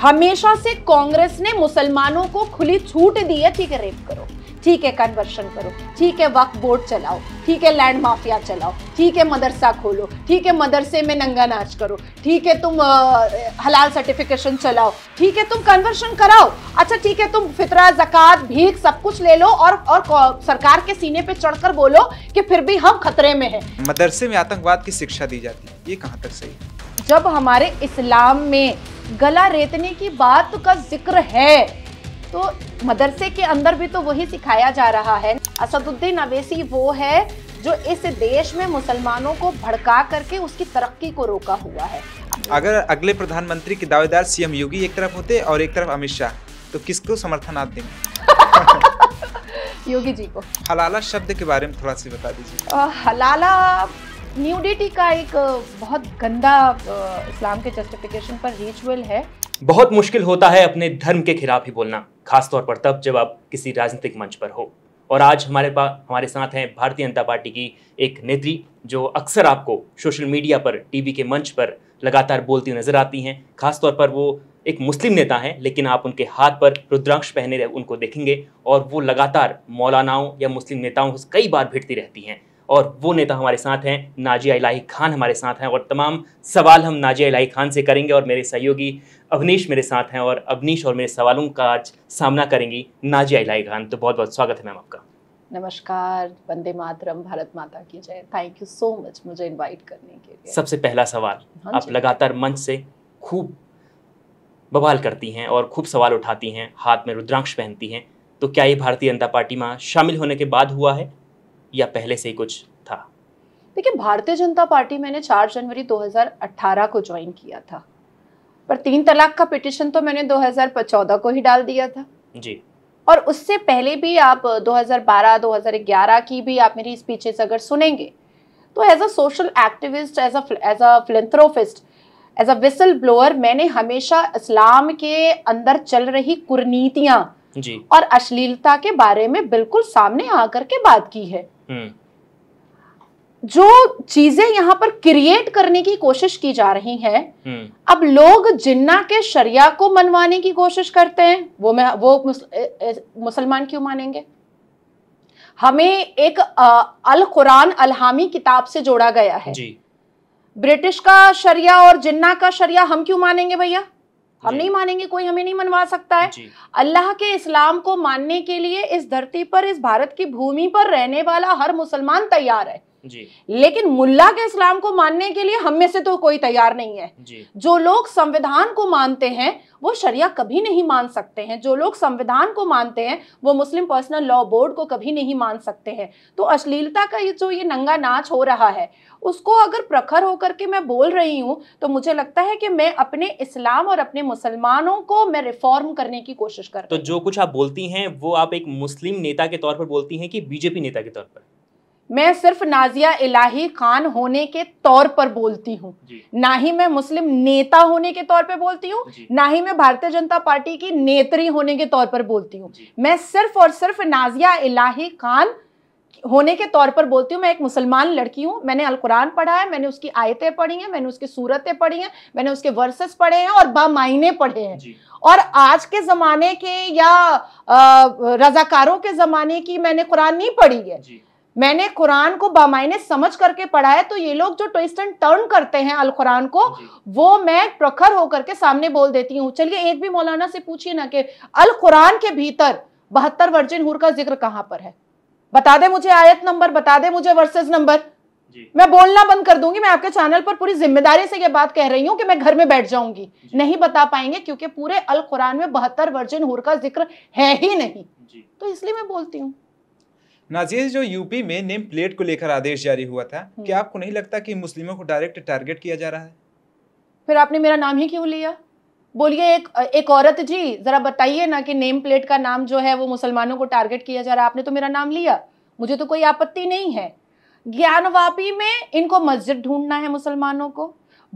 हमेशा से कांग्रेस ने मुसलमानों को खुली छूट दी है ठीक है रेप करो ठीक है कन्वर्शन करो ठीक है वक्त बोर्ड चलाओ ठीक है लैंड माफिया चलाओ ठीक है मदरसा खोलो ठीक है मदरसे में नंगा नाच करो ठीक है तुम आ, हलाल सर्टिफिकेशन चलाओ ठीक है तुम कन्वर्शन कराओ अच्छा ठीक है तुम फितरा जक़ात भीख सब कुछ ले लो और और सरकार के सीने पे चढ़कर बोलो कि फिर भी हम खतरे में हैं मदरसे में आतंकवाद की शिक्षा दी जाती है ये कहाँ तक सही जब हमारे इस्लाम में गला रेतने की बात का जिक्र है तो मदरसे के अंदर भी तो वही सिखाया जा रहा है असदुद्दीन अवेसी वो है जो इस देश में मुसलमानों को भड़का करके उसकी तरक्की को रोका हुआ है अगर अगले प्रधानमंत्री के दावेदार सीएम योगी एक तरफ होते और एक तरफ अमित शाह तो किसको समर्थन आप देंगे योगी जी को हलाला शब्द के बारे में थोड़ा सी बता दीजिए हलाला न्यूडिटी का एक बहुत गंदा इस्लाम के जस्टिफिकेशन पर रिचुअल है बहुत मुश्किल होता है अपने धर्म के खिलाफ ही बोलना खासतौर पर तब जब आप किसी राजनीतिक मंच पर हो और आज हमारे पास हमारे साथ हैं भारतीय जनता पार्टी की एक नेत्री जो अक्सर आपको सोशल मीडिया पर टीवी के मंच पर लगातार बोलती नजर आती हैं खासतौर पर वो एक मुस्लिम नेता हैं लेकिन आप उनके हाथ पर रुद्राक्ष पहने उनको देखेंगे और वो लगातार मौलानाओं या मुस्लिम नेताओं से कई बार भिड़ती रहती हैं और वो नेता हमारे साथ हैं नाजिया इलाही खान हमारे साथ हैं और तमाम सवाल हम नाजिया इलाही खान से करेंगे और मेरे सहयोगी अवनीश मेरे साथ हैं और अवनीश और मेरे सवालों का आज सामना करेंगी नाजिया इलाही खान तो बहुत बहुत स्वागत है मैम आपका नमस्कार वंदे मातरम भारत माता की जय थैंक यू सो मच मुझे इनवाइट करने के लिए सबसे पहला सवाल हाँ आप लगातार मंच से खूब बवाल करती हैं और खूब सवाल उठाती हैं हाथ में रुद्राक्ष पहनती हैं तो क्या ये भारतीय जनता पार्टी में शामिल होने के बाद हुआ है या पहले से ही कुछ था देखिए भारतीय जनता पार्टी मैंने 4 जनवरी 2018 को ज्वाइन किया था पर तीन तलाक का पिटिशन तो मैंने 2014 को ही डाल दिया था जी और उससे पहले भी आप 2012 2011 की भी आप मेरी स्पीचेस अगर सुनेंगे तो as a social activist as as a philanthropist as a whistleblower मैंने हमेशा इस्लाम के अंदर चल रही कुरनीतियाँ और अश्लीलता के बारे में बिल्कुल सामने आकर के बात की है हम्म। जो चीजें यहाँ पर क्रिएट करने की कोशिश की जा रही है हम्म। अब लोग जिन्ना के शरिया को मनवाने की कोशिश करते हैं वो मैं वो मुसलमान क्यों मानेंगे हमें एक आ, अल कुरान अलहामी किताब से जोड़ा गया है ब्रिटिश का शरिया और जिन्ना का शरिया हम क्यों मानेंगे भैया हम नहीं मानेंगे कोई हमें नहीं मनवा सकता है अल्लाह के इस्लाम को मानने के लिए इस धरती पर इस भारत की भूमि पर रहने वाला हर मुसलमान तैयार है लेकिन मुल्ला के इस्लाम को मानने के लिए हम में से तो कोई तैयार नहीं है जी। जो लोग संविधान को मानते हैं वो शरिया कभी नहीं मान सकते हैं जो लोग संविधान को मानते हैं वो मुस्लिम पर्सनल लॉ बोर्ड को कभी नहीं मान सकते हैं तो अश्लीलता का ये जो ये नंगा नाच हो रहा है उसको अगर प्रखर होकर के मैं बोल रही हूँ तो मुझे लगता है कि मैं अपने इस्लाम और अपने मुसलमानों को मैं रिफॉर्म करने की कोशिश कर तो जो कुछ आप बोलती हैं वो आप एक मुस्लिम नेता के तौर पर बोलती हैं कि बीजेपी नेता के तौर पर मैं सिर्फ नाजिया इलाही खान होने के तौर पर बोलती हूँ ना ही मैं मुस्लिम नेता होने के तौर पर बोलती हूँ ना ही मैं भारतीय जनता पार्टी की नेत्री होने के तौर पर बोलती हूँ मैं सिर्फ और सिर्फ नाजिया इलाही खान होने के तौर पर बोलती हूँ मैं एक मुसलमान लड़की हूँ मैंने अलकुरान पढ़ा है मैंने उसकी आयतें पढ़ी हैं मैंने उसकी सूरतें पढ़ी हैं मैंने उसके वर्सेस पढ़े हैं और बामाइने पढ़े हैं और आज के ज़माने के या रज़ाकारों के ज़माने की मैंने कुरान नहीं पढ़ी है मैंने कुरान को बामायने समझ करके पढ़ा है तो ये लोग जो ट्विस्ट एंड टर्न करते हैं अल कुरान को वो मैं प्रखर होकर के सामने बोल देती हूँ चलिए एक भी मौलाना से पूछिए ना कि अल कुरान के भीतर बहत्तर वर्जिन हूर का जिक्र कहाँ पर है बता दे मुझे आयत नंबर बता दे मुझे वर्सेज नंबर मैं बोलना बंद कर दूंगी मैं आपके चैनल पर पूरी जिम्मेदारी से ये बात कह रही हूँ कि मैं घर में बैठ जाऊंगी नहीं बता पाएंगे क्योंकि पूरे अल कुरान में बहत्तर वर्जिन हूर का जिक्र है ही नहीं तो इसलिए मैं बोलती हूँ नाजीज जो यूपी में नेम प्लेट को लेकर आदेश जारी हुआ था हम्म। क्या आपको नहीं लगता कि मुस्लिमों को डायरेक्ट टारगेट किया जा रहा है फिर आपने मेरा नाम ही क्यों लिया बोलिए एक एक औरत जी जरा बताइए ना कि नेम प्लेट का नाम जो है वो मुसलमानों को टारगेट किया जा रहा है आपने तो मेरा नाम लिया मुझे तो कोई आपत्ति नहीं है ज्ञानवापी में इनको मस्जिद ढूंढना है मुसलमानों को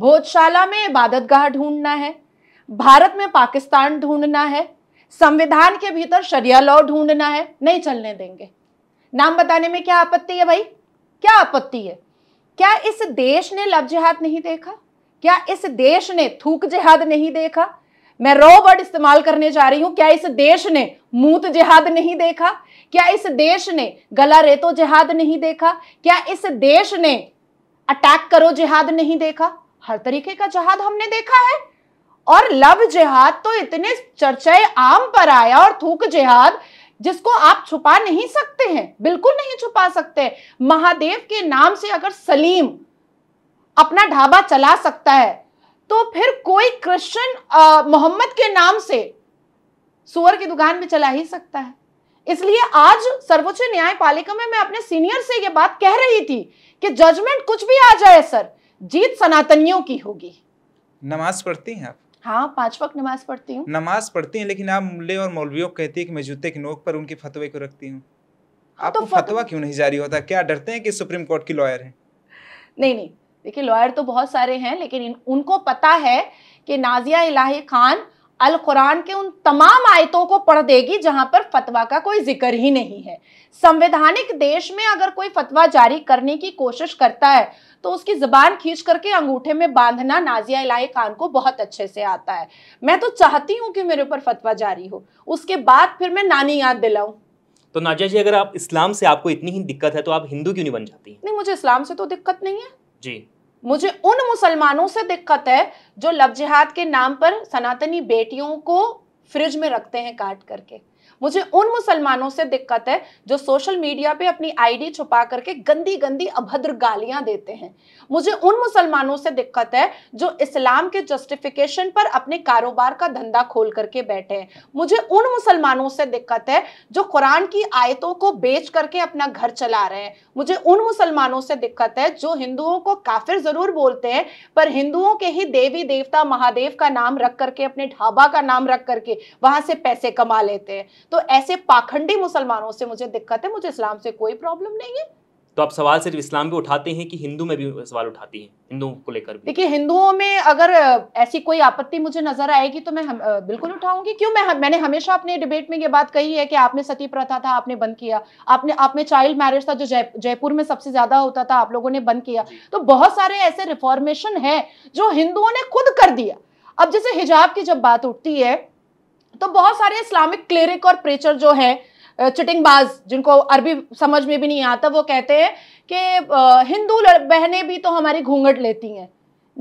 भोजशाला में इबादत ढूंढना है भारत में पाकिस्तान ढूंढना है संविधान के भीतर शरिया लॉ ढूंढना है नहीं चलने देंगे नाम बताने में क्या आपत्ति है भाई क्या आपत्ति है क्या इस देश ने लव जिहाद नहीं देखा क्या इस देश ने थूक जिहाद नहीं देखा मैं रो वर्ड इस्तेमाल करने जा रही हूं क्या इस देश ने मूत जिहाद नहीं देखा क्या इस देश ने गला रेतो जिहाद नहीं देखा क्या इस देश ने अटैक करो जिहाद नहीं देखा हर तरीके का जहाद हमने देखा है और लव जिहाद तो इतने चर्चाएं आम पर आया और थूक जिहाद जिसको आप छुपा नहीं सकते हैं बिल्कुल नहीं छुपा सकते महादेव के नाम से अगर सलीम अपना ढाबा चला सकता है तो फिर कोई क्रिश्चियन मोहम्मद के नाम से सुअर की दुकान में चला ही सकता है इसलिए आज सर्वोच्च न्यायपालिका में मैं अपने सीनियर से यह बात कह रही थी कि जजमेंट कुछ भी आ जाए सर जीत सनातनियों की होगी नमाज पढ़ती हैं आप हाँ पांच वक्त नमाज पढ़ती हूँ नमाज पढ़ती हैं लेकिन आप मुल्ले और मौलवियों को कहती है कि मैं जूते की नोक पर उनके फतवे को रखती हूँ हाँ, आपको तो फतवा क्यों नहीं जारी होता क्या डरते हैं कि सुप्रीम कोर्ट की लॉयर है नहीं नहीं देखिए लॉयर तो बहुत सारे हैं लेकिन उनको पता है कि नाजिया इलाही खान अल कुरान के उन तमाम आयतों को पढ़ देगी जहां पर फतवा का कोई जिक्र ही नहीं है संवैधानिक देश में अगर कोई फतवा जारी करने की कोशिश करता है तो उसकी जबान खींच करके अंगूठे में बांधना नाजिया इलाही खान को बहुत अच्छे से आता है मैं तो चाहती हूँ कि मेरे ऊपर फतवा जारी हो उसके बाद फिर मैं नानी याद दिलाऊं तो नाजिया जी अगर आप इस्लाम से आपको इतनी ही दिक्कत है तो आप हिंदू क्यों नहीं बन जाती नहीं मुझे इस्लाम से तो दिक्कत नहीं है जी मुझे उन मुसलमानों से दिक्कत है जो लव जिहाद के नाम पर सनातनी बेटियों को फ्रिज में रखते हैं काट करके मुझे उन मुसलमानों से दिक्कत है जो सोशल मीडिया पे अपनी आईडी छुपा करके गंदी गंदी अभद्र गालियां देते हैं मुझे उन मुसलमानों से दिक्कत है जो इस्लाम के जस्टिफिकेशन पर अपने कारोबार का धंधा खोल करके बैठे हैं मुझे उन मुसलमानों से दिक्कत है जो कुरान की आयतों को बेच करके अपना घर चला रहे हैं मुझे उन मुसलमानों से दिक्कत है जो हिंदुओं को काफिर जरूर बोलते हैं पर हिंदुओं के ही देवी देवता महादेव का नाम रख करके अपने ढाबा का नाम रख करके वहां से पैसे कमा लेते हैं तो ऐसे पाखंडी मुसलमानों से मुझे दिक्कत है मुझे इस्लाम से कोई प्रॉब्लम नहीं है तो आप सवाल सिर्फ इस्लाम पे उठाते हैं कि हिंदू में भी सवाल उठाती हैं हिंदुओं को लेकर देखिए हिंदुओं में अगर ऐसी कोई आपत्ति मुझे नजर आएगी तो मैं हम, बिल्कुल उठाऊंगी क्यों मैं मैंने हमेशा अपने डिबेट में ये बात कही है कि आपने सती प्रथा था आपने बंद किया आपने आप में चाइल्ड मैरिज था जो जय जयपुर में सबसे ज्यादा होता था आप लोगों ने बंद किया तो बहुत सारे ऐसे रिफॉर्मेशन है जो हिंदुओं ने खुद कर दिया अब जैसे हिजाब की जब बात उठती है तो बहुत सारे इस्लामिक क्लेरिक और प्रेचर जो है चिटिंगबाज जिनको अरबी समझ में भी नहीं आता वो कहते हैं कि हिंदू बहनें भी तो हमारी घूंघट लेती हैं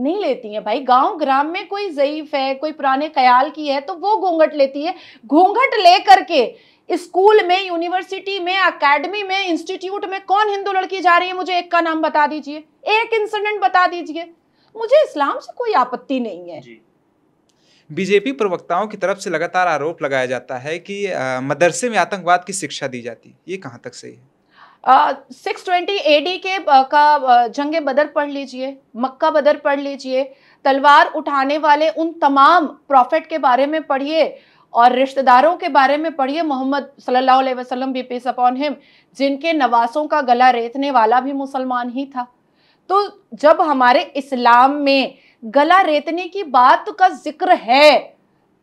नहीं लेती हैं भाई गांव ग्राम में कोई ज़यीफ़ है कोई पुराने ख्याल की है तो वो घूंघट लेती है घूंघट ले करके स्कूल में यूनिवर्सिटी में एकेडमी में इंस्टीट्यूट में कौन हिंदू लड़की जा रही है मुझे एक का नाम बता दीजिए एक इंसिडेंट बता दीजिए मुझे इस्लाम से कोई आपत्ति नहीं है जी। बीजेपी प्रवक्ताओं की तरफ से लगातार आरोप लगाया जाता है कि मदरसे में आतंकवाद की शिक्षा दी जाती ये कहाँ तक सही है सिक्स ट्वेंटी एडी के uh, का जंग बदर पढ़ लीजिए मक्का बदर पढ़ लीजिए तलवार उठाने वाले उन तमाम प्रॉफिट के बारे में पढ़िए और रिश्तेदारों के बारे में पढ़िए मोहम्मद सल्लल्लाहु अलैहि वसल्लम बी पीस अपॉन हिम जिनके नवासों का गला रेतने वाला भी मुसलमान ही था तो जब हमारे इस्लाम में गला रेतने की बात का जिक्र है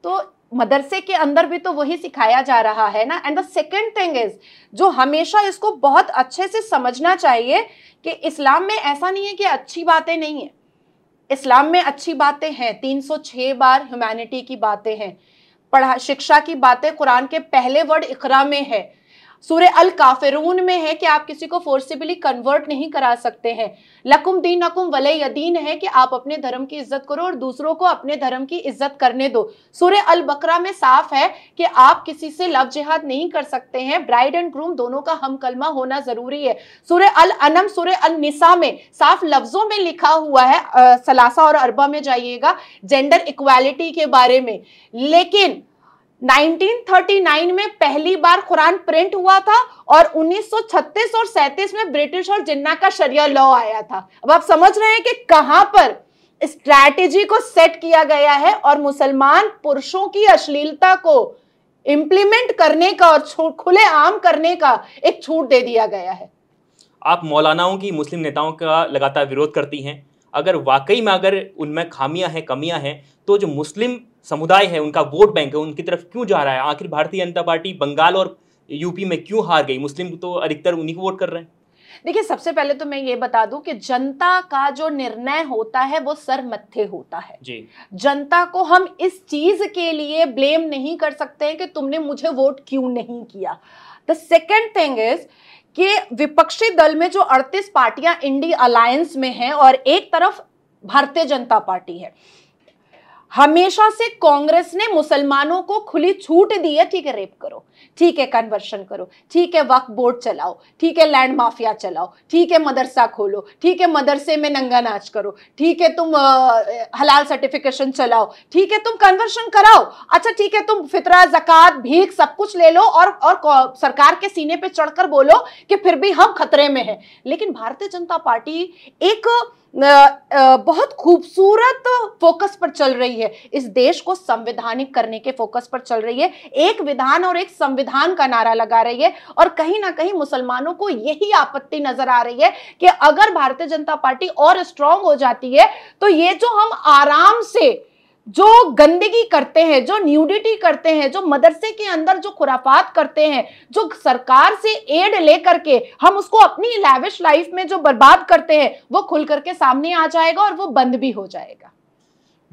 तो मदरसे के अंदर भी तो वही सिखाया जा रहा है ना and the second thing is जो हमेशा इसको बहुत अच्छे से समझना चाहिए कि इस्लाम में ऐसा नहीं है कि अच्छी बातें नहीं है इस्लाम में अच्छी बातें हैं 306 बार ह्यूमैनिटी की बातें हैं पढ़ा शिक्षा की बातें कुरान के पहले वर्ड इकरा में है सूर्य अल काफिरून में है कि आप किसी को फोर्सिबली कन्वर्ट नहीं करा सकते हैं लकुम दीन अकुम वलय है कि आप अपने धर्म की इज्जत करो और दूसरों को अपने धर्म की इज्जत करने दो सूर्य अल बकरा में साफ है कि आप किसी से लव जिहाद नहीं कर सकते हैं ब्राइड एंड ग्रूम दोनों का हम कलमा होना जरूरी है सूर्य अल अनम सूर्य अल निसा में साफ लफ्जों में लिखा हुआ है आ, सलासा और अरबा में जाइएगा जेंडर इक्वालिटी के बारे में लेकिन 1939 में पहली बार कुरान प्रिंट हुआ था और 1936 और 37 में ब्रिटिश और जिन्ना का शरिया लॉ आया था अब आप समझ रहे हैं कि कहां पर स्ट्रैटेजी को सेट किया गया है और मुसलमान पुरुषों की अश्लीलता को इम्प्लीमेंट करने का और खुले आम करने का एक छूट दे दिया गया है आप मौलानाओं की मुस्लिम नेताओं का लगातार विरोध करती हैं अगर वाकई में अगर उनमें खामियां हैं कमियां हैं तो जो मुस्लिम समुदाय है उनका वोट बैंक है उनकी तरफ क्यों जा रहा है आखिर भारतीय जनता पार्टी बंगाल और यूपी में क्यों हार गई मुस्लिम तो अधिकतर उन्हीं को वोट कर रहे हैं देखिए सबसे पहले तो मैं ये बता दूं कि जनता का जो निर्णय होता है वो सर मथे होता है जी। जनता को हम इस चीज के लिए ब्लेम नहीं कर सकते हैं कि तुमने मुझे वोट क्यों नहीं किया द सेकेंड थिंग इज कि विपक्षी दल में जो 38 पार्टियां इंडी अलायंस में हैं और एक तरफ भारतीय जनता पार्टी है हमेशा से कांग्रेस ने मुसलमानों को खुली छूट दी है ठीक है रेप करो ठीक है कन्वर्शन करो ठीक है वक्त बोर्ड चलाओ ठीक है लैंड माफिया चलाओ ठीक है मदरसा खोलो ठीक है मदरसे में नंगा नाच करो ठीक है तुम हलाल सर्टिफिकेशन चलाओ ठीक है तुम कन्वर्शन कराओ अच्छा ठीक है तुम फितरा जक़ात भीख सब कुछ ले लो और और सरकार के सीने पे चढ़कर बोलो कि फिर भी हम खतरे में हैं लेकिन भारतीय जनता पार्टी एक बहुत खूबसूरत फोकस पर चल रही है इस देश को संवैधानिक करने के फोकस पर चल रही है एक विधान और एक संविधान का नारा लगा रही है और कहीं ना कहीं मुसलमानों को यही आपत्ति नजर आ रही है कि अगर भारतीय जनता पार्टी और स्ट्रांग हो जाती है तो ये जो हम आराम से जो गंदगी करते हैं जो न्यूडिटी करते हैं जो मदरसे के अंदर जो खुराफात करते हैं जो सरकार से एड लेकर के हम उसको अपनी लैविश लाइफ में जो बर्बाद करते हैं वो खुल करके सामने आ जाएगा और वो बंद भी हो जाएगा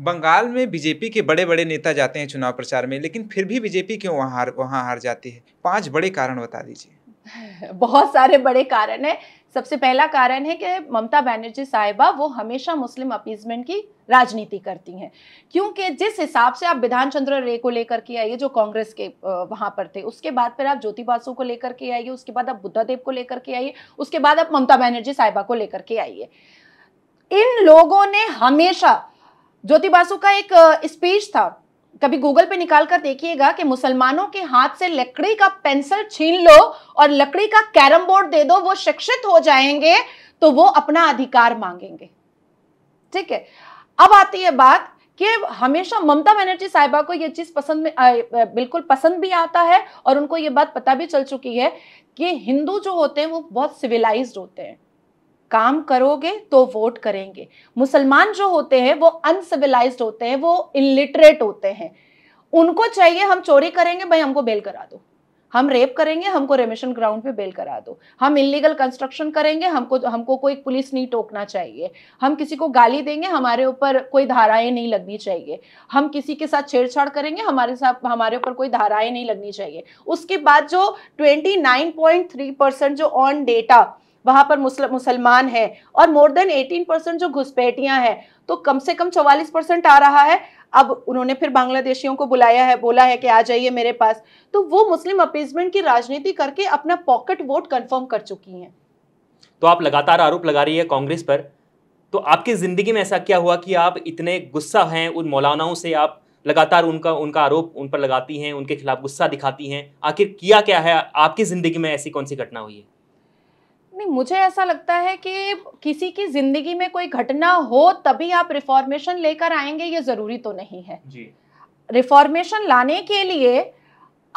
बंगाल में बीजेपी के बड़े बड़े नेता जाते हैं चुनाव प्रचार में लेकिन फिर भी बीजेपी क्यों वहाँ हार वहाँ हार जाती है पांच बड़े कारण बता दीजिए बहुत सारे बड़े कारण हैं सबसे पहला कारण है कि ममता बनर्जी साहिबा वो हमेशा मुस्लिम अपीजमेंट की राजनीति करती हैं क्योंकि जिस हिसाब से आप विधान चंद्र रे को लेकर के आइए जो कांग्रेस के वहाँ पर थे उसके बाद फिर आप ज्योति बासु को लेकर के आइए उसके बाद आप बुद्धादेव को लेकर के आइए उसके बाद आप ममता बनर्जी साहिबा को लेकर के आइए इन लोगों ने हमेशा ज्योति बासु का एक स्पीच था कभी गूगल पे निकाल कर देखिएगा कि मुसलमानों के हाथ से लकड़ी का पेंसिल छीन लो और लकड़ी का कैरम बोर्ड दे दो वो शिक्षित हो जाएंगे तो वो अपना अधिकार मांगेंगे ठीक है अब आती है बात कि हमेशा ममता बनर्जी साहिबा को ये चीज पसंद में आ, बिल्कुल पसंद भी आता है और उनको ये बात पता भी चल चुकी है कि हिंदू जो होते हैं वो बहुत सिविलाइज्ड होते हैं काम करोगे तो वोट करेंगे मुसलमान जो होते हैं वो अनसिविलाइज्ड होते हैं वो इलिटरेट होते हैं उनको चाहिए हम चोरी करेंगे भाई हमको बेल करा दो हम रेप करेंगे हमको रेमिशन ग्राउंड पे बेल करा दो हम इलीगल कंस्ट्रक्शन करेंगे हमको हमको कोई पुलिस नहीं टोकना चाहिए हम किसी को गाली देंगे हमारे ऊपर कोई धाराएं नहीं लगनी चाहिए हम किसी के साथ छेड़छाड़ करेंगे हमारे साथ हमारे ऊपर कोई धाराएं नहीं लगनी चाहिए उसके बाद जो 29.3 परसेंट जो ऑन डेटा वहां पर मुसलमान हैं और मोर देन 18 परसेंट जो घुसपैठियां हैं तो कम से कम 44 परसेंट आ रहा है अब उन्होंने फिर बांग्लादेशियों को बुलाया है बोला है कि आ जाइए मेरे पास तो वो मुस्लिम अपीजमेंट की राजनीति करके अपना पॉकेट वोट कंफर्म कर चुकी हैं तो आप लगातार आरोप लगा रही है कांग्रेस पर तो आपकी ज़िंदगी में ऐसा क्या हुआ कि आप इतने गुस्सा हैं उन मौलानाओं से आप लगातार उनका उनका आरोप उन पर लगाती हैं उनके खिलाफ गुस्सा दिखाती हैं आखिर किया क्या है आपकी ज़िंदगी में ऐसी कौन सी घटना हुई है नहीं मुझे ऐसा लगता है कि किसी की जिंदगी में कोई घटना हो तभी आप रिफॉर्मेशन लेकर आएंगे ये जरूरी तो नहीं है रिफॉर्मेशन लाने के लिए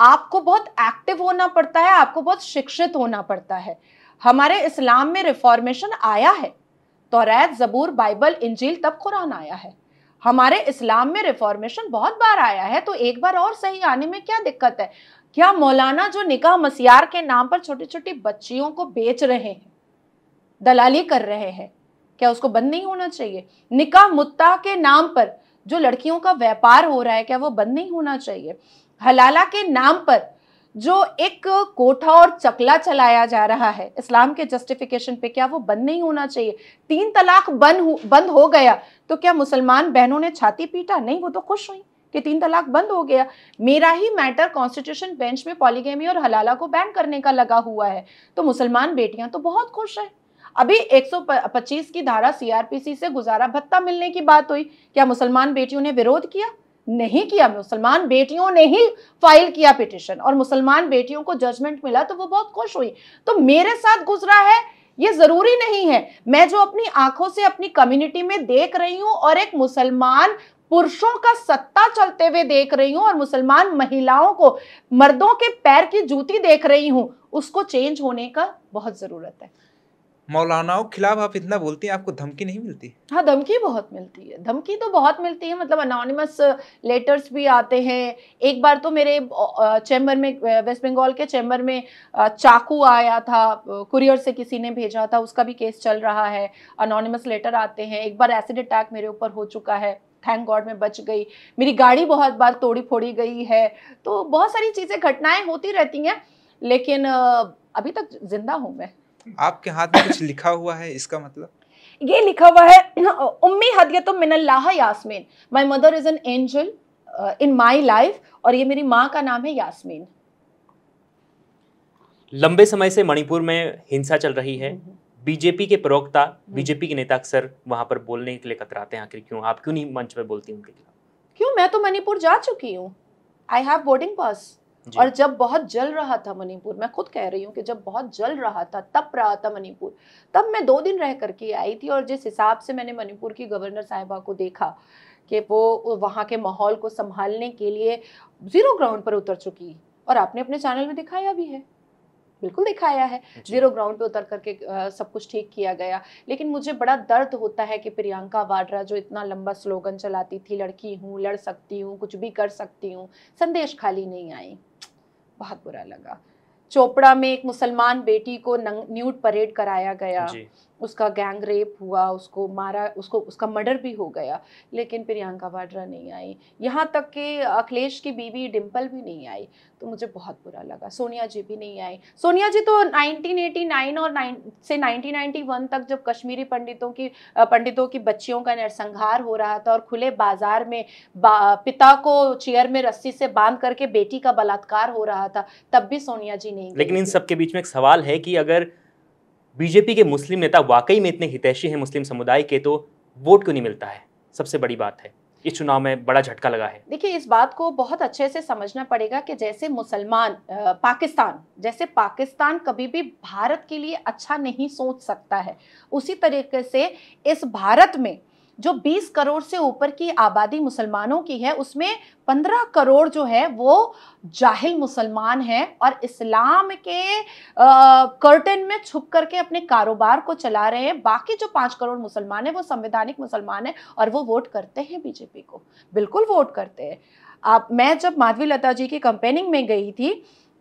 आपको बहुत एक्टिव होना पड़ता है आपको बहुत शिक्षित होना पड़ता है हमारे इस्लाम में रिफॉर्मेशन आया है रैत जबूर बाइबल इंजील तब कुरान आया है हमारे इस्लाम में रिफॉर्मेशन बहुत बार आया है तो एक बार और सही आने में क्या दिक्कत है क्या मौलाना जो निकाह मसियार के नाम पर छोटी छोटी बच्चियों को बेच रहे हैं दलाली कर रहे हैं क्या उसको बंद नहीं होना चाहिए निकाह मुत्ता के नाम पर जो लड़कियों का व्यापार हो रहा है क्या वो बंद नहीं होना चाहिए हलाला के नाम पर जो एक कोठा और चकला चलाया जा रहा है इस्लाम के जस्टिफिकेशन पे क्या वो बंद नहीं होना चाहिए तीन तलाक बंद बंद हो गया तो क्या मुसलमान बहनों ने छाती पीटा नहीं वो तो खुश हुई कि तीन तलाक बंद हो गया मेरा ही मैटर कॉन्स्टिट्यूशन बेंच में पॉलीगेमी और हलाला को बैन करने का लगा हुआ है तो मुसलमान बेटियां तो बहुत खुश हैं अभी 125 की धारा सीआरपीसी से गुजारा भत्ता मिलने की बात हुई क्या मुसलमान बेटियों ने विरोध किया नहीं किया मुसलमान बेटियों ने ही फाइल किया पिटिशन और मुसलमान बेटियों को जजमेंट मिला तो वो बहुत खुश हुई तो मेरे साथ गुजरा है ये जरूरी नहीं है मैं जो अपनी आंखों से अपनी कम्युनिटी में देख रही हूं और एक मुसलमान पुरुषों का सत्ता चलते हुए देख रही हूँ और मुसलमान महिलाओं को मर्दों के पैर की जूती देख रही हूँ उसको चेंज होने का बहुत ज़रूरत है मौलानाओं के खिलाफ आप इतना बोलती हैं आपको धमकी नहीं मिलती हाँ धमकी बहुत मिलती है धमकी तो बहुत मिलती है मतलब अनोनिमस लेटर्स भी आते हैं एक बार तो मेरे चैम्बर में वेस्ट बंगाल के चैम्बर में चाकू आया था कुरियर से किसी ने भेजा था उसका भी केस चल रहा है अनोनिमस लेटर आते हैं एक बार एसिड अटैक मेरे ऊपर हो चुका है थैंक गॉड मैं बच गई मेरी गाड़ी बहुत बार तोड़ी फोड़ी गई है तो बहुत सारी चीज़ें घटनाएं होती रहती हैं लेकिन अभी तक जिंदा हूँ मैं आपके हाथ में कुछ लिखा हुआ है इसका मतलब ये लिखा हुआ है उम्मी हदियत मिनल्लाह Yasmin my mother is an angel in my life और ये मेरी माँ का नाम है यास्मीन लंबे समय से मणिपुर में हिंसा चल रही है हम्म, हम्म। बीजेपी के प्रवक्ता हम्म। बीजेपी के नेता अक्सर वहाँ पर बोलने के लिए कतराते हैं आखिर क्यों आप क्यों नहीं मंच पर बोलती उनके खिलाफ क्यों मैं तो मणिपुर जा चुकी हूँ आई हैव बोर्डिंग पास और जब बहुत जल रहा था मणिपुर मैं खुद कह रही हूँ कि जब बहुत जल रहा था तप रहा था मणिपुर तब मैं दो दिन रह करके आई थी और जिस हिसाब से मैंने मणिपुर की गवर्नर साहिबा को देखा कि वो वहाँ के माहौल को संभालने के लिए ज़ीरो ग्राउंड पर उतर चुकी और आपने अपने चैनल में दिखाया भी है बिल्कुल दिखाया है जीरो ग्राउंड पे उतर करके आ, सब कुछ ठीक किया गया लेकिन मुझे बड़ा दर्द होता है कि प्रियंका वाड्रा जो इतना लंबा स्लोगन चलाती थी लड़की हूँ लड़ सकती हूँ कुछ भी कर सकती हूँ संदेश खाली नहीं आई बहुत बुरा लगा चोपड़ा में एक मुसलमान बेटी को न्यूट परेड कराया गया उसका गैंग रेप हुआ उसको मारा उसको उसका मर्डर भी हो गया लेकिन प्रियंका वाड्रा नहीं आई यहाँ तक कि अखिलेश की बीवी डिम्पल भी नहीं आई तो मुझे बहुत बुरा लगा सोनिया जी भी नहीं आई सोनिया जी तो 1989 और से 1991 तक जब कश्मीरी पंडितों की पंडितों की बच्चियों का नरसंहार हो रहा था और खुले बाजार में बा, पिता को चेयर में रस्सी से बांध करके बेटी का बलात्कार हो रहा था तब भी सोनिया जी नहीं लेकिन इन सबके बीच में एक सवाल है कि अगर बीजेपी के मुस्लिम नेता वाकई में इतने हितैषी हैं मुस्लिम समुदाय के तो वोट क्यों नहीं मिलता है सबसे बड़ी बात है इस चुनाव में बड़ा झटका लगा है देखिए इस बात को बहुत अच्छे से समझना पड़ेगा कि जैसे मुसलमान पाकिस्तान जैसे पाकिस्तान कभी भी भारत के लिए अच्छा नहीं सोच सकता है उसी तरीके से इस भारत में जो 20 करोड़ से ऊपर की आबादी मुसलमानों की है उसमें 15 करोड़ जो है वो जाहिल मुसलमान हैं और इस्लाम के कर्टन में छुप करके अपने कारोबार को चला रहे हैं बाकी जो पाँच करोड़ मुसलमान हैं वो संवैधानिक मुसलमान हैं और वो वोट करते हैं बीजेपी को बिल्कुल वोट करते हैं आप मैं जब माधवी लता जी की कंपेनिंग में गई थी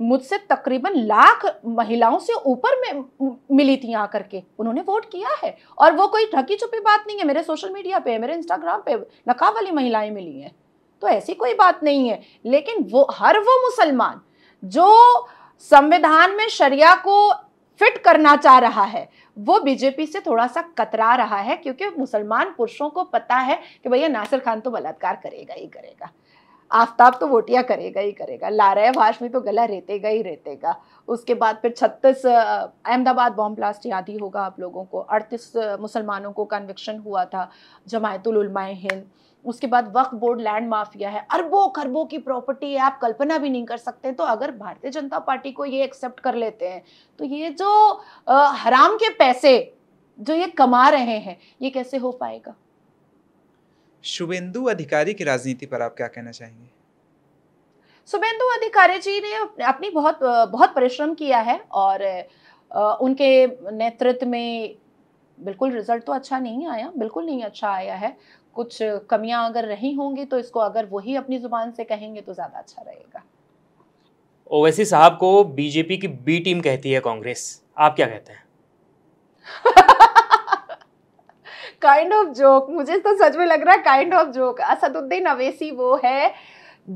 मुझसे तकरीबन लाख महिलाओं से ऊपर में मिली थी आकर के उन्होंने वोट किया है और वो कोई ढकी छुपी बात नहीं है मेरे सोशल मीडिया पे मेरे इंस्टाग्राम पे नकाब वाली महिलाएं मिली हैं तो ऐसी कोई बात नहीं है लेकिन वो हर वो मुसलमान जो संविधान में शरिया को फिट करना चाह रहा है वो बीजेपी से थोड़ा सा कतरा रहा है क्योंकि मुसलमान पुरुषों को पता है कि भैया नासिर खान तो बलात्कार करेगा ही करेगा आफ्ताब तो वोटियाँ करेगा ही करेगा लाराय भाष में तो गला रहतेगा ही रहतेगा उसके बाद फिर छत्तीस अहमदाबाद बॉम्ब ब्लास्ट याद ही होगा आप लोगों को अड़तीस मुसलमानों को कन्विक्शन हुआ था जमायतुलमाए हिंद उसके बाद वक्फ बोर्ड लैंड माफिया है अरबों खरबों की प्रॉपर्टी है आप कल्पना भी नहीं कर सकते तो अगर भारतीय जनता पार्टी को ये एक्सेप्ट कर लेते हैं तो ये जो आ, हराम के पैसे जो ये कमा रहे हैं ये कैसे हो पाएगा शुभेंदु अधिकारी की राजनीति पर आप क्या कहना चाहेंगे शुभेंदु अधिकारी जी ने अपनी बहुत बहुत परिश्रम किया है और उनके नेतृत्व में बिल्कुल रिजल्ट तो अच्छा नहीं आया बिल्कुल नहीं अच्छा आया है कुछ कमियां अगर रही होंगी तो इसको अगर वही अपनी जुबान से कहेंगे तो ज़्यादा अच्छा रहेगा ओवैसी साहब को बीजेपी की बी टीम कहती है कांग्रेस आप क्या कहते हैं काइंड ऑफ जोक मुझे तो सच में लग रहा है kind of joke Asaduddin Owaisi वो है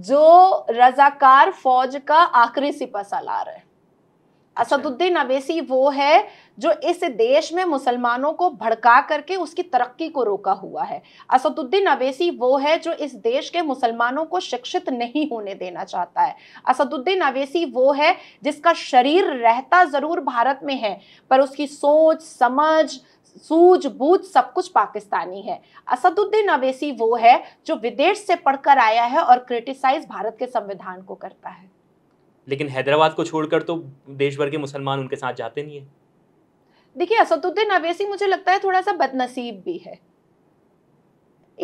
जो रजाकार फौज का आखिरी सिपा सलार है अच्छा। असदुद्दीन अवेसी वो है जो इस देश में मुसलमानों को भड़का करके उसकी तरक्की को रोका हुआ है असदुद्दीन अवेसी वो है जो इस देश के मुसलमानों को शिक्षित नहीं होने देना चाहता है असदुद्दीन अवेसी वो है जिसका शरीर रहता ज़रूर भारत में है पर उसकी सोच समझ सूझबूझ सब कुछ पाकिस्तानी है असदुद्दीन अवेसी वो है जो विदेश से पढ़कर आया है और क्रिटिसाइज भारत के संविधान को करता है लेकिन हैदराबाद को छोड़कर तो देश भर के मुसलमान उनके साथ जाते नहीं है देखिए असदुद्दीन अवैसी मुझे लगता है थोड़ा सा बदनसीब भी है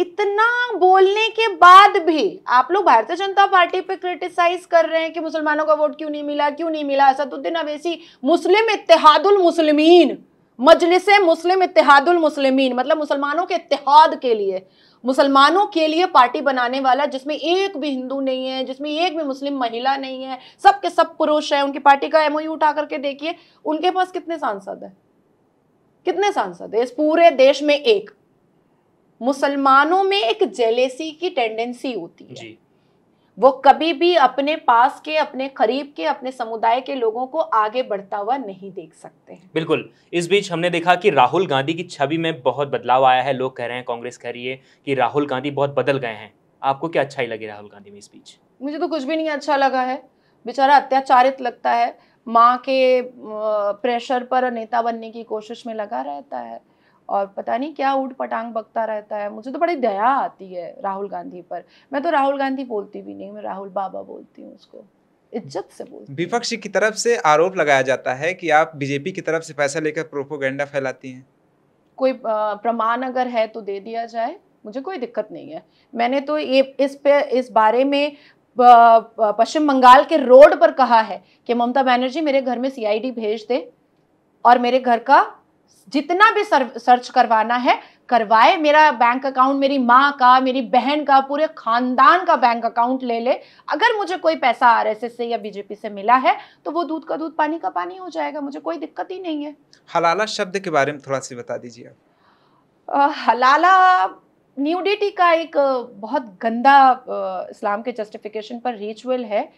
इतना बोलने के बाद भी आप लोग भारतीय जनता पार्टी पे क्रिटिसाइज कर रहे हैं कि मुसलमानों का वोट क्यों नहीं मिला क्यों नहीं मिला असदुद्दीन अवेसी मुस्लिम इतिहादुल मुस्लिमीन मजलिस मुस्लिम इतिहादुल मुस्लिमीन मतलब मुसलमानों के इतिहाद के लिए मुसलमानों के लिए पार्टी बनाने वाला जिसमें एक भी हिंदू नहीं है जिसमें एक भी मुस्लिम महिला नहीं है सब सब पुरुष है उनकी पार्टी का एमओयू उठा करके देखिए उनके पास कितने सांसद है कितने सांसद है इस पूरे देश में एक मुसलमानों में एक जेलेसी की टेंडेंसी होती है वो कभी भी अपने पास के अपने करीब के अपने समुदाय के लोगों को आगे बढ़ता हुआ नहीं देख सकते बिल्कुल इस बीच हमने देखा कि राहुल गांधी की छवि में बहुत बदलाव आया है लोग कह रहे हैं कांग्रेस कह रही है कि राहुल गांधी बहुत बदल गए हैं आपको क्या अच्छा ही लगे राहुल गांधी में इस बीच मुझे तो कुछ भी नहीं अच्छा लगा है बेचारा अत्याचारित लगता है माँ के प्रेशर पर नेता बनने की कोशिश में लगा रहता है और पता नहीं क्या ऊट पटांग बकता रहता है मुझे तो बड़ी दया आती है राहुल गांधी पर मैं तो राहुल गांधी बोलती भी नहीं मैं राहुल बाबा बोलती हूँ उसको इज्जत से बोल विपक्ष की तरफ से आरोप लगाया जाता है कि आप बीजेपी की तरफ से पैसा लेकर प्रोपोगेंडा फैलाती हैं कोई प्रमाण अगर है तो दे दिया जाए मुझे कोई दिक्कत नहीं है मैंने तो ये इस पे इस बारे में पश्चिम बंगाल के रोड पर कहा है कि ममता बनर्जी मेरे घर में सीआईडी भेज दे और मेरे घर का जितना भी सर्च करवाना है करवाए मेरा बैंक अकाउंट मेरी माँ का मेरी बहन का पूरे खानदान का बैंक अकाउंट ले ले अगर मुझे कोई पैसा आरएसएस से या बीजेपी से मिला है तो वो दूध का दूध पानी का पानी हो जाएगा मुझे कोई दिक्कत ही नहीं है हलाला शब्द के बारे में थोड़ा सी बता दीजिए आप हलाला न्यूडिटी का एक बहुत गंदा इस्लाम के जस्टिफिकेशन पर रिचुअल है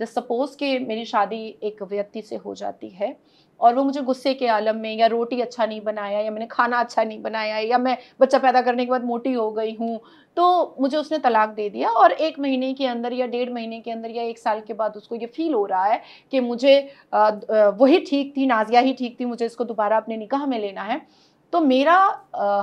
जस्ट सपोज के मेरी शादी एक व्यक्ति से हो जाती है और वो मुझे गुस्से के आलम में या रोटी अच्छा नहीं बनाया या मैंने खाना अच्छा नहीं बनाया या मैं बच्चा पैदा करने के बाद मोटी हो गई हूँ तो मुझे उसने तलाक दे दिया और एक महीने के अंदर या डेढ़ महीने के अंदर या एक साल के बाद उसको ये फील हो रहा है कि मुझे वही ठीक थी नाजिया ही ठीक थी मुझे इसको दोबारा अपने निकाह में लेना है तो मेरा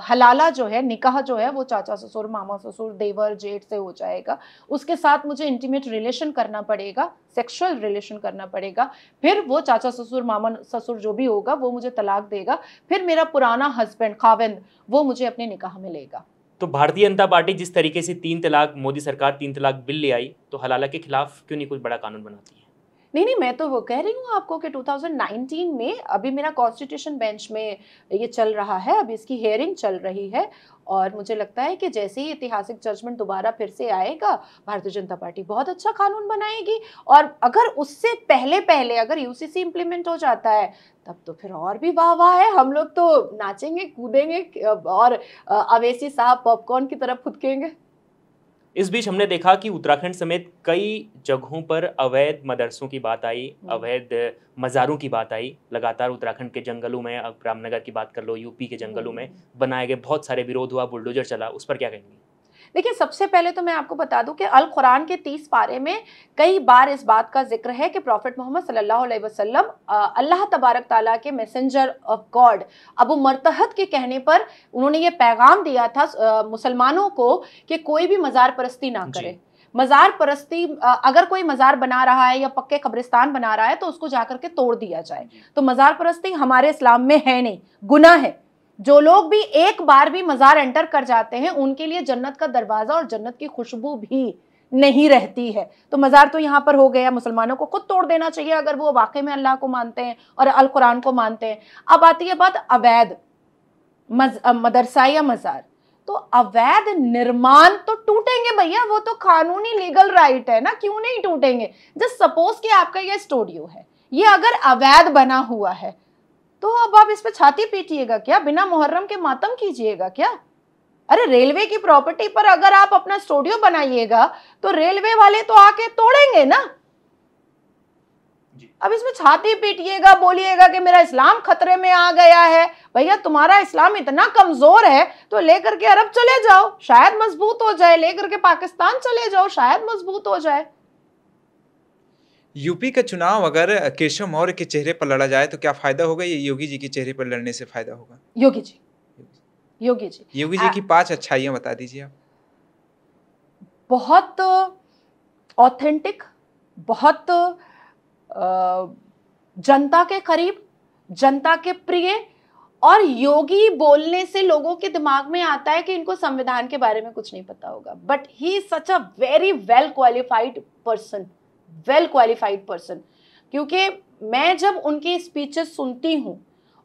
हलाला जो है निकाह जो है वो चाचा ससुर मामा ससुर देवर जेठ से हो जाएगा उसके साथ मुझे इंटीमेट रिलेशन करना पड़ेगा सेक्सुअल रिलेशन करना पड़ेगा फिर वो चाचा ससुर मामा ससुर जो भी होगा वो मुझे तलाक देगा फिर मेरा पुराना हस्बैंड खाविंद वो मुझे अपने निकाह में लेगा तो भारतीय जनता पार्टी जिस तरीके से तीन तलाक मोदी सरकार तीन तलाक बिल ले आई तो हलाला के खिलाफ क्यों नहीं कुछ बड़ा कानून बनाती है नहीं नहीं मैं तो वो कह रही हूँ आपको कि 2019 में अभी मेरा कॉन्स्टिट्यूशन बेंच में ये चल रहा है अभी इसकी हेयरिंग चल रही है और मुझे लगता है कि जैसे ही ऐतिहासिक जजमेंट दोबारा फिर से आएगा भारतीय जनता पार्टी बहुत अच्छा कानून बनाएगी और अगर उससे पहले पहले अगर यूसीसी इम्प्लीमेंट हो जाता है तब तो फिर और भी वाह वाह है हम लोग तो नाचेंगे कूदेंगे और अवेसी साहब पॉपकॉर्न की तरफ फुदकेंगे इस बीच हमने देखा कि उत्तराखंड समेत कई जगहों पर अवैध मदरसों की बात आई हम्म। अवैध मज़ारों की बात आई लगातार उत्तराखंड के जंगलों में अब रामनगर की बात कर लो यूपी के जंगलों हम्म। में बनाए गए बहुत सारे विरोध हुआ बुलडोजर चला उस पर क्या कहेंगे देखिए सबसे पहले तो मैं आपको बता दूं कि अल कुरान के तीस पारे में कई बार इस बात का जिक्र है कि प्रॉफिट मोहम्मद सल्लल्लाहु अलैहि वसल्लम अल्लाह तबारक ताला के मैसेंजर ऑफ गॉड अबू मरतहत के कहने पर उन्होंने ये पैगाम दिया था मुसलमानों को कि कोई भी मज़ार परस्ती ना करे मज़ार परस्ती अगर कोई मज़ार बना रहा है या पक्के कब्रिस्तान बना रहा है तो उसको जाकर के तोड़ दिया जाए तो मज़ार परस्ती हमारे इस्लाम में है नहीं गुना है जो लोग भी एक बार भी मज़ार एंटर कर जाते हैं उनके लिए जन्नत का दरवाज़ा और जन्नत की खुशबू भी नहीं रहती है तो मज़ार तो यहाँ पर हो गया मुसलमानों को खुद तोड़ देना चाहिए अगर वो वाकई में अल्लाह को मानते हैं और अल कुरान को मानते हैं अब आती है बात अवैध मदरसा या मज़ार तो अवैध निर्माण तो टूटेंगे भैया वो तो कानूनी लीगल राइट है ना क्यों नहीं टूटेंगे जस्ट सपोज कि आपका ये स्टूडियो है ये अगर अवैध बना हुआ है तो अब आप इस पर छाती पीटिएगा क्या बिना मुहर्रम के मातम कीजिएगा क्या अरे रेलवे की प्रॉपर्टी पर अगर आप अपना स्टूडियो बनाइएगा तो रेलवे वाले तो आके तोड़ेंगे ना अब इसमें छाती पीटिएगा बोलिएगा कि मेरा इस्लाम खतरे में आ गया है भैया तुम्हारा इस्लाम इतना कमजोर है तो लेकर के अरब चले जाओ शायद मजबूत हो जाए लेकर के पाकिस्तान चले जाओ शायद मजबूत हो जाए यूपी का चुनाव अगर केशव मौर्य के चेहरे पर लड़ा जाए तो क्या फायदा होगा ये योगी जी के चेहरे पर लड़ने से फायदा होगा योगी जी योगी जी योगी जी की पांच अच्छाइयां बता दीजिए आप बहुत ऑथेंटिक बहुत जनता के करीब जनता के प्रिय और योगी बोलने से लोगों के दिमाग में आता है कि इनको संविधान के बारे में कुछ नहीं पता होगा but he such a very well qualified person well qualified person क्योंकि मैं जब उनकी स्पीचेस सुनती हूँ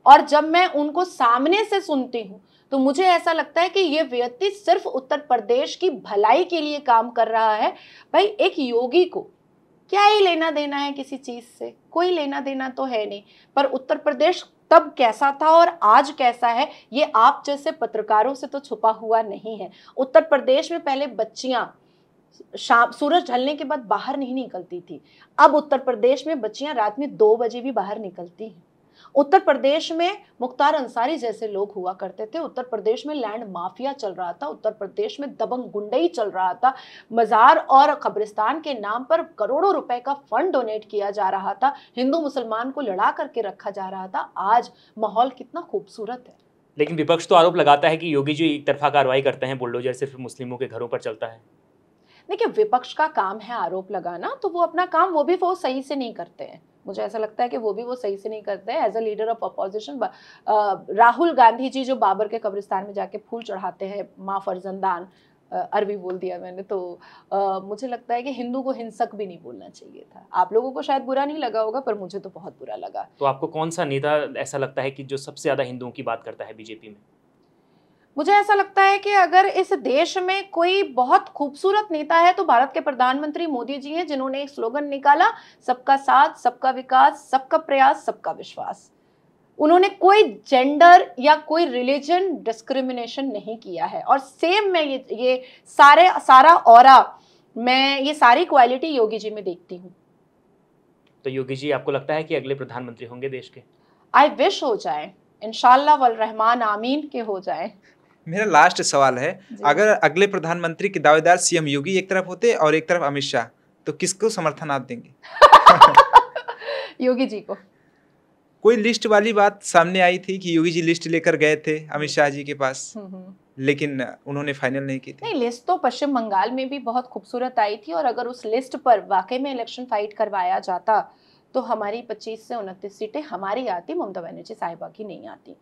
और जब मैं उनको सामने से सुनती हूँ तो मुझे ऐसा लगता है कि ये व्यक्ति सिर्फ उत्तर प्रदेश की भलाई के लिए काम कर रहा है भाई एक योगी को क्या ही लेना देना है किसी चीज़ से कोई लेना देना तो है नहीं पर उत्तर प्रदेश तब कैसा था और आज कैसा है ये आप जैसे पत्रकारों से तो छुपा हुआ नहीं है उत्तर प्रदेश में पहले बच्चियां शाम सूरज ढलने के बाद बाहर नहीं निकलती थी अब उत्तर प्रदेश में बच्चियां रात में दो बजे भी बाहर निकलती हैं उत्तर प्रदेश में मुख्तार अंसारी जैसे लोग हुआ करते थे उत्तर प्रदेश में लैंड माफिया चल रहा था उत्तर प्रदेश में दबंग गुंडई चल रहा था मज़ार और कब्रिस्तान के नाम पर करोड़ों रुपए का फंड डोनेट किया जा रहा था हिंदू मुसलमान को लड़ा करके रखा जा रहा था आज माहौल कितना खूबसूरत है लेकिन विपक्ष तो आरोप लगाता है कि योगी जी एक तरफा कार्रवाई करते हैं बुलडोजर सिर्फ मुस्लिमों के घरों पर चलता है देखिए विपक्ष का काम है आरोप लगाना तो वो अपना काम वो भी वो सही से नहीं करते हैं मुझे ऐसा लगता है कि वो भी वो सही से नहीं करते हैं as a leader of opposition Rahul Gandhi ji जो बाबर के कब्रिस्तान में जाके फूल चढ़ाते हैं माँ फरजंदान अरबी बोल दिया मैंने तो आ, मुझे लगता है कि हिंदू को हिंसक भी नहीं बोलना चाहिए था आप लोगों को शायद बुरा नहीं लगा होगा पर मुझे तो बहुत बुरा लगा तो आपको कौन सा नेता ऐसा लगता है कि जो सबसे ज़्यादा हिंदुओं की बात करता है बीजेपी में मुझे ऐसा लगता है कि अगर इस देश में कोई बहुत खूबसूरत नेता है तो भारत के प्रधानमंत्री मोदी जी हैं जिन्होंने एक स्लोगन निकाला सबका साथ सबका विकास सबका प्रयास सबका विश्वास उन्होंने कोई जेंडर या कोई रिलीजन डिस्क्रिमिनेशन नहीं किया है और सेम मैं ये ये सारे सारा और मैं ये सारी क्वालिटी योगी जी में देखती हूँ तो योगी जी आपको लगता है कि अगले प्रधानमंत्री होंगे देश के आई विश हो जाए इनशाला रहमान आमीन के हो जाए मेरा लास्ट सवाल है अगर अगले प्रधानमंत्री के दावेदार सीएम योगी एक तरफ होते और एक तरफ अमित शाह तो किसको समर्थन आप देंगे योगी जी को कोई लिस्ट वाली बात सामने आई थी कि योगी जी लिस्ट लेकर गए थे अमित शाह जी के पास हम्म, हम्म। लेकिन उन्होंने फाइनल नहीं की थी नहीं लिस्ट तो पश्चिम बंगाल में भी बहुत खूबसूरत आई थी और अगर उस लिस्ट पर वाकई में इलेक्शन फाइट करवाया जाता तो हमारी 25 से उनतीस सीटें हमारी आती ममता बनर्जी साहिबा की नहीं आती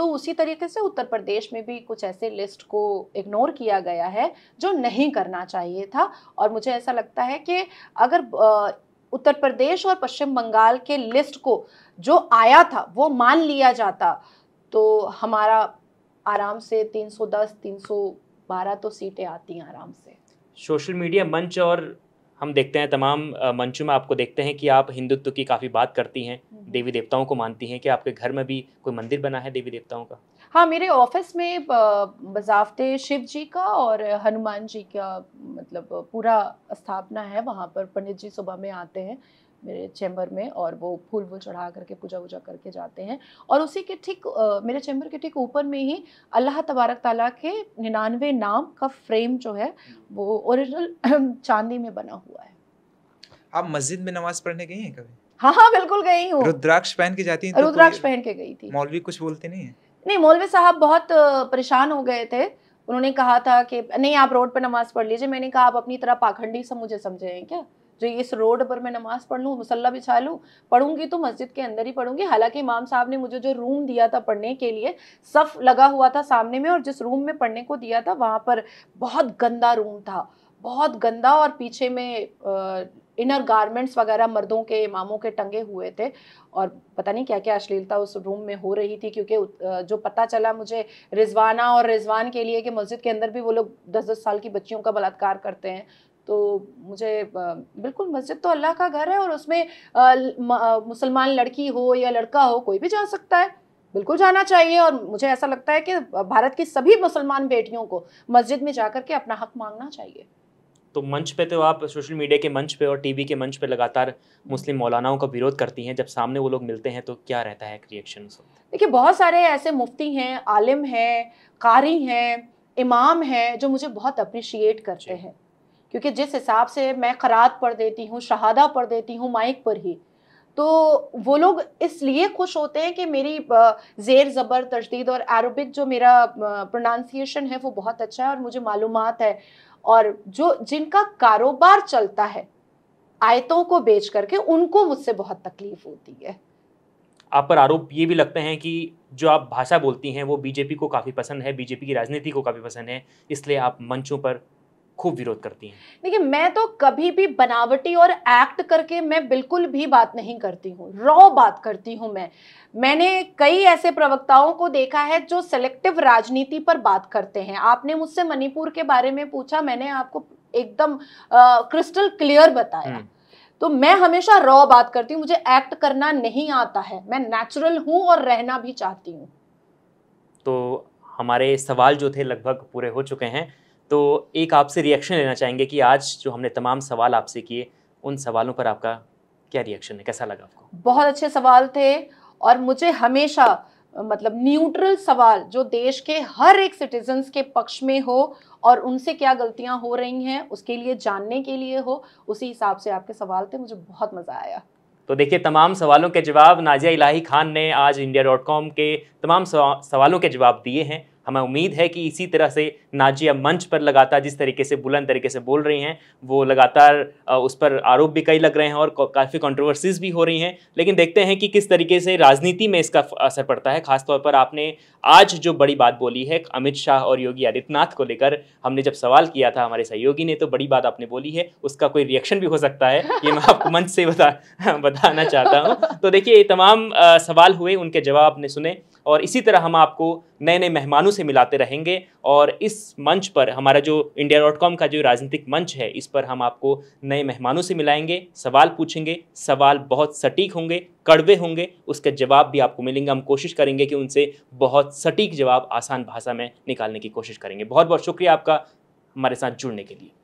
तो उसी तरीके से उत्तर प्रदेश में भी कुछ ऐसे लिस्ट को इग्नोर किया गया है जो नहीं करना चाहिए था और मुझे ऐसा लगता है कि अगर उत्तर प्रदेश और पश्चिम बंगाल के लिस्ट को जो आया था वो मान लिया जाता तो हमारा आराम से 310, 312 तो सीटें आती हैं आराम से सोशल मीडिया मंच और हम देखते हैं तमाम मंचों में आपको देखते हैं कि आप हिंदुत्व की काफ़ी बात करती हैं हम्म। देवी देवताओं को मानती हैं कि आपके घर में भी कोई मंदिर बना है देवी देवताओं का हाँ मेरे ऑफिस में बजावते शिव जी का और हनुमान जी का मतलब पूरा स्थापना है वहाँ पर पंडित जी सुबह में आते हैं मेरे चैम्बर में और वो फूल वूल चढ़ा करके पूजा वूजा करके जाते हैं और उसी के ठीक मेरे चैम्बर के ठीक ऊपर में ही अल्लाह तबारक ताला के निन्यानवे नाम का फ्रेम जो है हम्म। वो ओरिजिनल चांदी में बना हुआ है आप मस्जिद में नमाज पढ़ने गई हैं कभी हाँ हाँ बिल्कुल गई हूँ रुद्राक्ष पहन के जाती हैं तो रुद्राक्ष पहन के गई थी मौलवी कुछ बोलते नहीं है नहीं मौलवी साहब बहुत परेशान हो गए थे उन्होंने कहा था कि नहीं आप रोड पर नमाज पढ़ लीजिए मैंने कहा आप अपनी तरह पाखंडी सब मुझे समझे हैं क्या जो इस रोड पर मैं नमाज पढ़ लूँ मसल्ला बिछा लूँ पढ़ूंगी तो मस्जिद के अंदर ही पढ़ूंगी हालांकि इमाम साहब ने मुझे जो रूम दिया था पढ़ने के लिए सफ़ लगा हुआ था सामने में और जिस रूम में पढ़ने को दिया था वहाँ पर बहुत गंदा रूम था बहुत गंदा और पीछे में इनर गारमेंट्स वगैरह मर्दों के इमामों के टंगे हुए थे और पता नहीं क्या क्या अश्लीलता उस रूम में हो रही थी क्योंकि जो पता चला मुझे रिजवाना और रिजवान के लिए कि मस्जिद के अंदर भी वो लोग दस दस साल की बच्चियों का बलात्कार करते हैं तो मुझे बिल्कुल मस्जिद तो अल्लाह का घर है और उसमें मुसलमान लड़की हो या लड़का हो कोई भी जा सकता है बिल्कुल जाना चाहिए और मुझे ऐसा लगता है कि भारत की सभी मुसलमान बेटियों को मस्जिद में जाकर के अपना हक मांगना चाहिए तो मंच पे तो आप सोशल मीडिया के मंच पे और टीवी के मंच पे लगातार मुस्लिम मौलानाओं का विरोध करती हैं जब सामने वो लोग मिलते हैं तो क्या रहता है रिएक्शन देखिए बहुत सारे ऐसे मुफ्ती हैं आलिम हैं कारी हैं इमाम हैं जो मुझे बहुत अप्रिशिएट करते हैं क्योंकि जिस हिसाब से मैं खरात पढ़ देती हूँ शहादा पढ़ देती हूँ माइक पर ही तो वो लोग इसलिए खुश होते हैं कि मेरी ज़ेर ज़बर तजदीद और अरबिक जो मेरा प्रोनाउंसिएशन है वो बहुत अच्छा है और मुझे मालूम है और जो जिनका कारोबार चलता है आयतों को बेच करके उनको मुझसे बहुत तकलीफ होती है आप पर आरोप ये भी लगते हैं कि जो आप भाषा बोलती हैं वो बीजेपी को काफ़ी पसंद है बीजेपी की राजनीति को काफ़ी पसंद है इसलिए आप मंचों पर खूब विरोध करती हैं देखिए मैं तो कभी भी बनावटी और एक्ट करके मैं बिल्कुल भी बात नहीं करती हूँ रॉ बात करती हूँ मैं मैंने कई ऐसे प्रवक्ताओं को देखा है जो सेलेक्टिव राजनीति पर बात करते हैं आपने मुझसे मणिपुर के बारे में पूछा मैंने आपको एकदम क्रिस्टल क्लियर बताया हम्म। तो मैं हमेशा रॉ बात करती हूँ मुझे एक्ट करना नहीं आता है मैं नेचुरल हूँ और रहना भी चाहती हूँ तो हमारे सवाल जो थे लगभग पूरे हो चुके हैं तो एक आपसे रिएक्शन लेना चाहेंगे कि आज जो हमने तमाम सवाल आपसे किए उन सवालों पर आपका क्या रिएक्शन है कैसा लगा आपको बहुत अच्छे सवाल थे और मुझे हमेशा मतलब न्यूट्रल सवाल जो देश के हर एक सिटीजन्स के पक्ष में हो और उनसे क्या गलतियां हो रही हैं उसके लिए जानने के लिए हो उसी हिसाब से आपके सवाल थे मुझे बहुत मज़ा आया तो देखिए तमाम सवालों के जवाब नाजिया इलाही खान ने आज इंडिया डॉट कॉम के तमाम सवालों के जवाब दिए हैं हमें उम्मीद है कि इसी तरह से नाजिया मंच पर लगातार जिस तरीके से बुलंद तरीके से बोल रही हैं वो लगातार उस पर आरोप भी कई लग रहे हैं और काफ़ी कॉन्ट्रोवर्सीज भी हो रही हैं लेकिन देखते हैं कि किस तरीके से राजनीति में इसका असर पड़ता है खासतौर पर आपने आज जो बड़ी बात बोली है अमित शाह और योगी आदित्यनाथ को लेकर हमने जब सवाल किया था हमारे सहयोगी ने तो बड़ी बात आपने बोली है उसका कोई रिएक्शन भी हो सकता है ये मैं आपको मंच से बता बताना चाहता हूँ तो देखिए ये तमाम सवाल हुए उनके जवाब आपने सुने और इसी तरह हम आपको नए नए मेहमानों से मिलाते रहेंगे और इस मंच पर हमारा जो इंडिया डॉट कॉम का जो राजनीतिक मंच है इस पर हम आपको नए मेहमानों से मिलाएंगे सवाल पूछेंगे सवाल बहुत सटीक होंगे कड़वे होंगे उसके जवाब भी आपको मिलेंगे हम कोशिश करेंगे कि उनसे बहुत सटीक जवाब आसान भाषा में निकालने की कोशिश करेंगे बहुत बहुत शुक्रिया आपका हमारे साथ जुड़ने के लिए